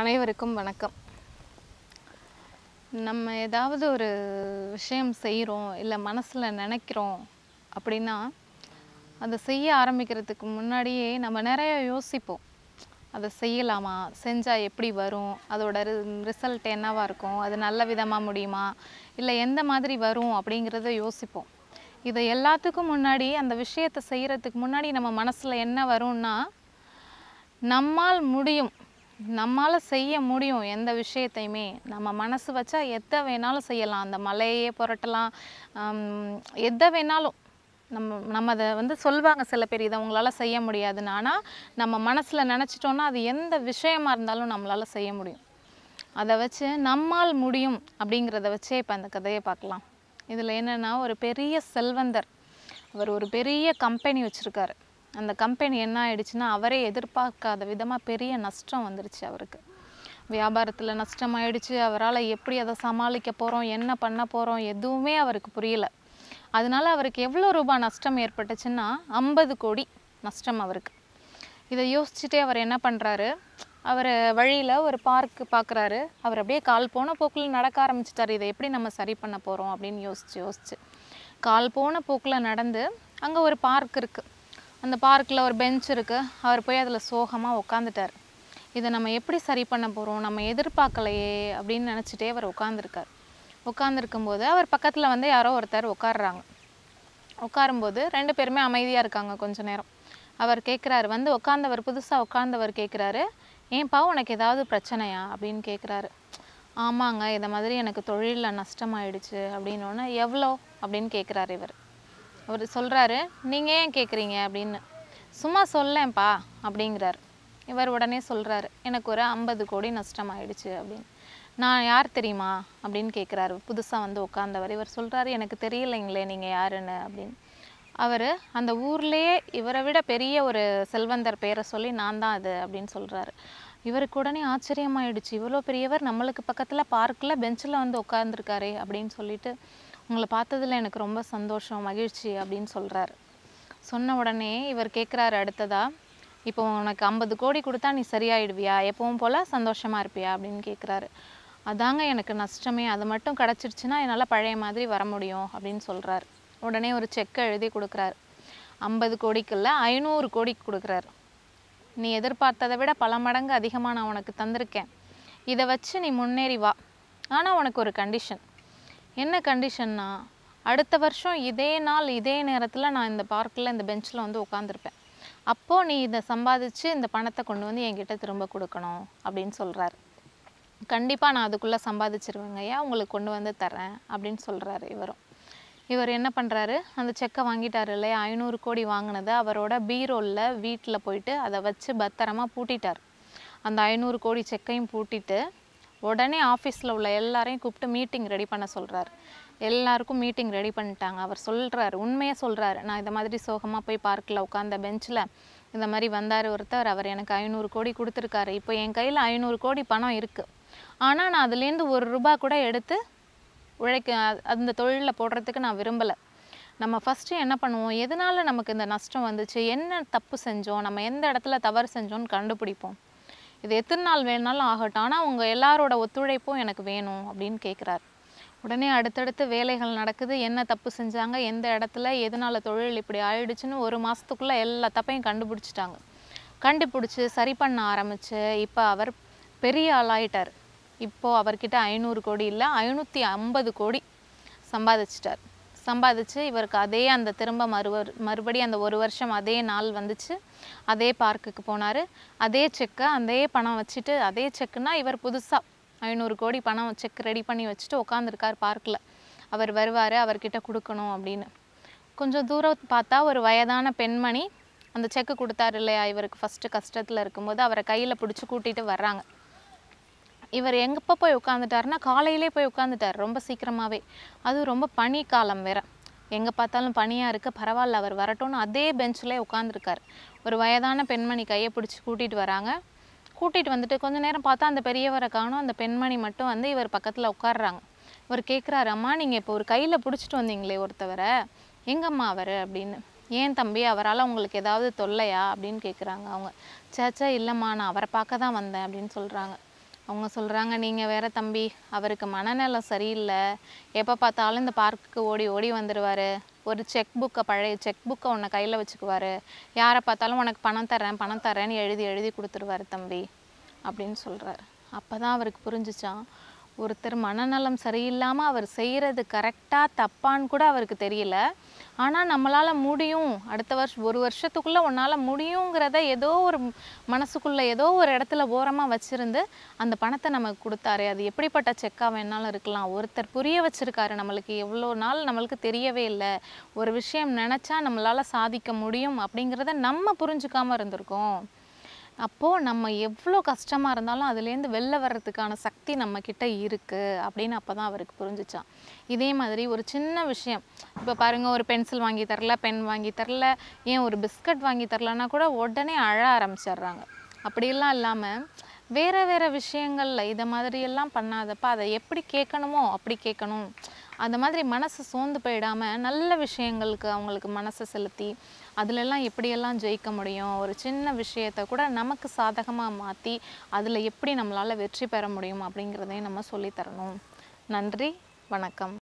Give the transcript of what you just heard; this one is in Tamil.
அனைவருக்கும் வணக்கம் நம்ம ஏதாவது ஒரு விஷயம் செய்கிறோம் இல்லை மனசில் நினைக்கிறோம் அப்படின்னா அதை செய்ய ஆரம்பிக்கிறதுக்கு முன்னாடியே நம்ம நிறைய யோசிப்போம் அதை செய்யலாமா செஞ்சால் எப்படி வரும் அதோட ரிசல்ட் என்னவாக இருக்கும் அது நல்ல விதமாக முடியுமா இல்லை எந்த மாதிரி வரும் அப்படிங்கிறத யோசிப்போம் இதை எல்லாத்துக்கும் முன்னாடி அந்த விஷயத்தை செய்கிறதுக்கு முன்னாடி நம்ம மனசில் என்ன வரும்னா நம்மால் முடியும் நம்மால் செய்ய முடியும் எந்த விஷயத்தையுமே நம்ம மனசு வச்சா எதை வேணாலும் செய்யலாம் அந்த மலையே புரட்டலாம் எதை வேணாலும் நம்ம நம்ம அதை வந்து சொல்லுவாங்க சில பேர் இதை உங்களால் செய்ய முடியாதுன்னு ஆனால் நம்ம மனசில் நினச்சிட்டோன்னா அது எந்த விஷயமாக இருந்தாலும் நம்மளால் செய்ய முடியும் அதை வச்சு நம்மால் முடியும் அப்படிங்கிறத வச்சே இப்போ அந்த கதையை பார்க்கலாம் இதில் என்னென்னா ஒரு பெரிய செல்வந்தர் அவர் ஒரு பெரிய கம்பெனி வச்சுருக்காரு அந்த கம்பெனி என்ன ஆயிடுச்சுன்னா அவரே எதிர்பார்க்காத விதமாக பெரிய நஷ்டம் வந்துருச்சு அவருக்கு வியாபாரத்தில் நஷ்டமாயிடுச்சு அவரால் எப்படி அதை சமாளிக்க போகிறோம் என்ன பண்ண போகிறோம் எதுவுமே அவருக்கு புரியல அதனால அவருக்கு எவ்வளோ ரூபாய் நஷ்டம் ஏற்பட்டுச்சுன்னா ஐம்பது கோடி நஷ்டம் அவருக்கு இதை யோசிச்சுட்டே அவர் என்ன பண்ணுறாரு அவர் வழியில் ஒரு பார்க்கு பார்க்குறாரு அவர் அப்படியே கால் போன போக்கில் நடக்க ஆரம்பிச்சிட்டார் இதை எப்படி நம்ம சரி பண்ண போகிறோம் அப்படின்னு யோசித்து யோசிச்சு கால் போன போக்கில் நடந்து அங்கே ஒரு பார்க் இருக்குது அந்த பார்க்கில் ஒரு பெஞ்ச் இருக்குது அவர் போய் அதில் சோகமாக உட்காந்துட்டார் இதை நம்ம எப்படி சரி பண்ண போகிறோம் நம்ம எதிர்பார்க்கலையே அப்படின்னு நினச்சிட்டே அவர் உட்காந்துருக்கார் உட்காந்துருக்கும் போது அவர் பக்கத்தில் வந்து யாரோ ஒருத்தர் உட்காடுறாங்க உட்காரும்போது ரெண்டு பேருமே அமைதியாக இருக்காங்க கொஞ்ச நேரம் அவர் கேட்குறாரு வந்து உட்காந்தவர் புதுசாக உட்காந்தவர் கேட்குறாரு ஏன்ப்பா உனக்கு ஏதாவது பிரச்சனையா அப்படின்னு கேட்குறாரு ஆமாங்க இதை மாதிரி எனக்கு தொழிலில் நஷ்டமாயிடுச்சு அப்படின்னோடனே எவ்வளோ அப்படின்னு கேட்குறாரு இவர் அவர் சொல்கிறாரு நீங்கள் ஏன் கேட்குறீங்க அப்படின்னு சும்மா சொல்லேன்ப்பா அப்படிங்கிறார் இவர் உடனே சொல்கிறாரு எனக்கு ஒரு ஐம்பது கோடி நஷ்டம் ஆயிடுச்சு அப்படின்னு நான் யார் தெரியுமா அப்படின்னு கேட்குறாரு புதுசாக வந்து உட்காந்தவர் இவர் சொல்கிறாரு எனக்கு தெரியலைங்களே நீங்கள் யாருன்னு அப்படின்னு அவர் அந்த ஊர்லேயே இவரை விட பெரிய ஒரு செல்வந்தர் பேரை சொல்லி நான் தான் அது அப்படின்னு சொல்கிறாரு இவருக்கு உடனே ஆச்சரியமாயிடுச்சு இவ்வளோ பெரியவர் நம்மளுக்கு பக்கத்தில் பார்க்கில் பெஞ்சில் வந்து உட்காந்துருக்காரு அப்படின்னு சொல்லிட்டு உங்களை பார்த்ததில் எனக்கு ரொம்ப சந்தோஷம் மகிழ்ச்சி அப்படின்னு சொல்கிறாரு சொன்ன உடனே இவர் கேட்குறாரு அடுத்ததா இப்போ உனக்கு ஐம்பது கோடி கொடுத்தா நீ சரியாயிடுவியா எப்பவும் போல் சந்தோஷமாக இருப்பியா அப்படின்னு கேட்குறாரு அதாங்க எனக்கு நஷ்டமே அது மட்டும் கிடச்சிருச்சுன்னா என்னால் பழைய மாதிரி வர முடியும் அப்படின்னு சொல்கிறாரு உடனே ஒரு செக்கை எழுதி கொடுக்குறாரு ஐம்பது கோடிக்குள்ள ஐநூறு கோடிக்கு கொடுக்குறாரு நீ எதிர்பார்த்ததை விட பல மடங்கு அதிகமாக நான் உனக்கு தந்திருக்கேன் இதை வச்சு நீ முன்னேறி வா ஆனால் உனக்கு ஒரு கண்டிஷன் என்ன கண்டிஷன்னா அடுத்த வருஷம் இதே நாள் இதே நேரத்தில் நான் இந்த பார்க்கில் இந்த பெஞ்சில் வந்து உட்காந்துருப்பேன் அப்போது நீ இதை சம்பாதிச்சு இந்த பணத்தை கொண்டு வந்து என்கிட்ட திரும்ப கொடுக்கணும் அப்படின்னு சொல்கிறாரு கண்டிப்பாக நான் அதுக்குள்ளே சம்பாதிச்சிருவேங்க உங்களுக்கு கொண்டு வந்து தரேன் அப்படின்னு சொல்கிறாரு இவரும் இவர் என்ன பண்ணுறாரு அந்த செக்கை வாங்கிட்டார் இல்லையா ஐநூறு கோடி வாங்கினதை அவரோட பீரோலில் வீட்டில் போயிட்டு அதை வச்சு பத்திரமா பூட்டிட்டார் அந்த ஐநூறு கோடி செக்கையும் பூட்டிட்டு உடனே ஆஃபீஸில் உள்ள எல்லாரையும் கூப்பிட்டு மீட்டிங் ரெடி பண்ண சொல்கிறார் எல்லாருக்கும் மீட்டிங் ரெடி பண்ணிட்டாங்க அவர் சொல்கிறார் உண்மையாக சொல்கிறாரு நான் இந்த மாதிரி சோகமாக போய் பார்க்கல உட்காந்த பெஞ்சில் இந்த மாதிரி வந்தார் ஒருத்தர் அவர் எனக்கு ஐநூறு கோடி கொடுத்துருக்காரு இப்போ என் கையில் ஐநூறு கோடி பணம் இருக்குது ஆனால் நான் அதுலேருந்து ஒரு ரூபா கூட எடுத்து உழைக்க அந்த தொழிலில் போடுறதுக்கு நான் விரும்பலை நம்ம ஃபஸ்ட்டு என்ன பண்ணுவோம் எதனால் நமக்கு இந்த நஷ்டம் வந்துச்சு என்ன தப்பு செஞ்சோம் நம்ம எந்த இடத்துல தவறு செஞ்சோன்னு கண்டுபிடிப்போம் இது எத்தனை நாள் வேணாலும் ஆகட்டும் ஆனால் அவங்க எல்லாரோட ஒத்துழைப்பும் எனக்கு வேணும் அப்படின்னு கேட்குறாரு உடனே அடுத்தடுத்து வேலைகள் நடக்குது என்ன தப்பு செஞ்சாங்க எந்த இடத்துல எதனால் தொழில் இப்படி ஆயிடுச்சுன்னு ஒரு மாதத்துக்குள்ளே எல்லா தப்பையும் கண்டுபிடிச்சிட்டாங்க கண்டுபிடிச்சி சரி பண்ண ஆரம்பித்து இப்போ அவர் பெரிய ஆளாயிட்டார் இப்போது அவர்கிட்ட ஐநூறு கோடி இல்லை ஐநூற்றி ஐம்பது கோடி சம்பாதிச்சிட்டார் சம்பாதிச்சு இவருக்கு அதே அந்த திரும்ப மறுவர் மறுபடி அந்த ஒரு வருஷம் அதே நாள் வந்துச்சு அதே பார்க்குக்கு போனார் அதே செக்கை அதே பணம் வச்சுட்டு அதே செக்குன்னா இவர் புதுசாக ஐநூறு கோடி பணம் செக் ரெடி பண்ணி வச்சுட்டு உட்காந்துருக்கார் பார்க்கில் அவர் வருவார் அவர்கிட்ட கொடுக்கணும் அப்படின்னு கொஞ்சம் தூரம் பார்த்தா ஒரு வயதான பெண்மணி அந்த செக்கு கொடுத்தாரு இல்லையா இவருக்கு ஃபஸ்ட்டு கஷ்டத்தில் இருக்கும்போது அவரை கையில் பிடிச்சி கூட்டிகிட்டு வர்றாங்க இவர் எங்கப்போ போய் உட்காந்துட்டாருன்னா காலையிலே போய் உட்காந்துட்டார் ரொம்ப சீக்கிரமாகவே அதுவும் ரொம்ப பனி காலம் வேறு எங்கே பார்த்தாலும் பனியாக இருக்குது பரவாயில்ல அவர் வரட்டும்னு அதே பெஞ்சிலே உட்காந்துருக்கார் ஒரு வயதான பெண்மணி கையை பிடிச்சி கூட்டிகிட்டு வராங்க கூட்டிகிட்டு வந்துட்டு கொஞ்ச நேரம் பார்த்தா அந்த பெரியவரை காணும் அந்த பெண்மணி மட்டும் வந்து இவர் பக்கத்தில் உட்காடுறாங்க இவர் கேட்குறாரு அம்மா நீங்கள் இப்போ ஒரு கையில் பிடிச்சிட்டு வந்தீங்களே ஒருத்தவரை எங்கம்மா அவர் அப்படின்னு ஏன் தம்பி அவரால் உங்களுக்கு ஏதாவது தொல்லையா அப்படின்னு கேட்குறாங்க அவங்க சேச்சா இல்லைம்மா நான் அவரை பார்க்க தான் வந்தேன் அப்படின்னு சொல்கிறாங்க அவங்க சொல்கிறாங்க நீங்கள் வேற தம்பி அவருக்கு மனநலம் சரியில்லை எப்போ பார்த்தாலும் இந்த பார்க்குக்கு ஓடி ஓடி வந்துடுவார் ஒரு செக் புக்கை பழைய செக் புக்கை உன்னை கையில் வச்சுக்குவார் யாரை பார்த்தாலும் உனக்கு பணம் தரேன் பணம் தரேன்னு எழுதி எழுதி கொடுத்துருவாரு தம்பி அப்படின்னு சொல்கிறாரு அப்போ தான் அவருக்கு புரிஞ்சிச்சான் ஒருத்தர் மனநலம் சரியில்லாமல் அவர் செய்கிறது கரெக்டாக தப்பான்னு கூட அவருக்கு தெரியல ஆனால் நம்மளால் முடியும் அடுத்த வருஷம் ஒரு வருஷத்துக்குள்ளே உன்னால் முடியுங்கிறத ஏதோ ஒரு மனசுக்குள்ளே ஏதோ ஒரு இடத்துல ஓரமாக வச்சுருந்து அந்த பணத்தை நமக்கு கொடுத்தாரு அது எப்படிப்பட்ட செக்காக வேணாலும் இருக்கலாம் ஒருத்தர் புரிய வச்சுருக்காரு நம்மளுக்கு எவ்வளோ நாள் நம்மளுக்கு தெரியவே இல்லை ஒரு விஷயம் நினச்சா நம்மளால் சாதிக்க முடியும் அப்படிங்கிறத நம்ம புரிஞ்சுக்காமல் இருந்திருக்கோம் அப்போது நம்ம எவ்வளோ கஷ்டமாக இருந்தாலும் அதுலேருந்து வெளில வர்றதுக்கான சக்தி நம்மக்கிட்ட இருக்குது அப்படின்னு அப்போ தான் அவருக்கு புரிஞ்சிச்சான் இதே மாதிரி ஒரு சின்ன விஷயம் இப்போ பாருங்கள் ஒரு பென்சில் வாங்கி தரல பென் வாங்கி தரல ஏன் ஒரு பிஸ்கட் வாங்கி தரலன்னா கூட உடனே அழ ஆரம்பிச்சிடுறாங்க அப்படிலாம் இல்லாமல் வேறு வேறு விஷயங்களில் இதை மாதிரியெல்லாம் பண்ணாதப்ப அதை எப்படி கேட்கணுமோ அப்படி கேட்கணும் அந்த மாதிரி மனசு சோர்ந்து போயிடாமல் நல்ல விஷயங்களுக்கு அவங்களுக்கு மனசை செலுத்தி அதிலெல்லாம் எப்படியெல்லாம் ஜெயிக்க முடியும் ஒரு சின்ன விஷயத்தை கூட நமக்கு சாதகமாக மாற்றி அதில் எப்படி நம்மளால் வெற்றி பெற முடியும் அப்படிங்கிறதையும் நம்ம சொல்லித்தரணும் நன்றி வணக்கம்